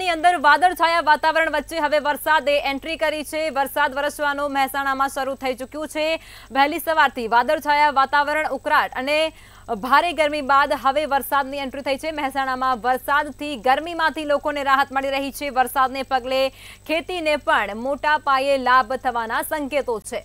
ની અંદર વાદળછાયા વાતાવરણ વચ્ચે હવે વરસાદે એન્ટ્રી કરી છે વરસાદ વરસવાનો મહેસાણામાં શરૂ થઈ ચૂક્યો છે ભેલી સવારથી વાદળછાયા વાતાવરણ ઉકરાટ અને ભારે ગરમી બાદ હવે વરસાદની એન્ટ્રી થઈ છે મહેસાણામાં વરસાદથી ગરમીમાંથી લોકોને રાહત મળી રહી છે વરસાદને પગલે ખેતીને પણ મોટો પાયે લાભ થવાના સંકેતો છે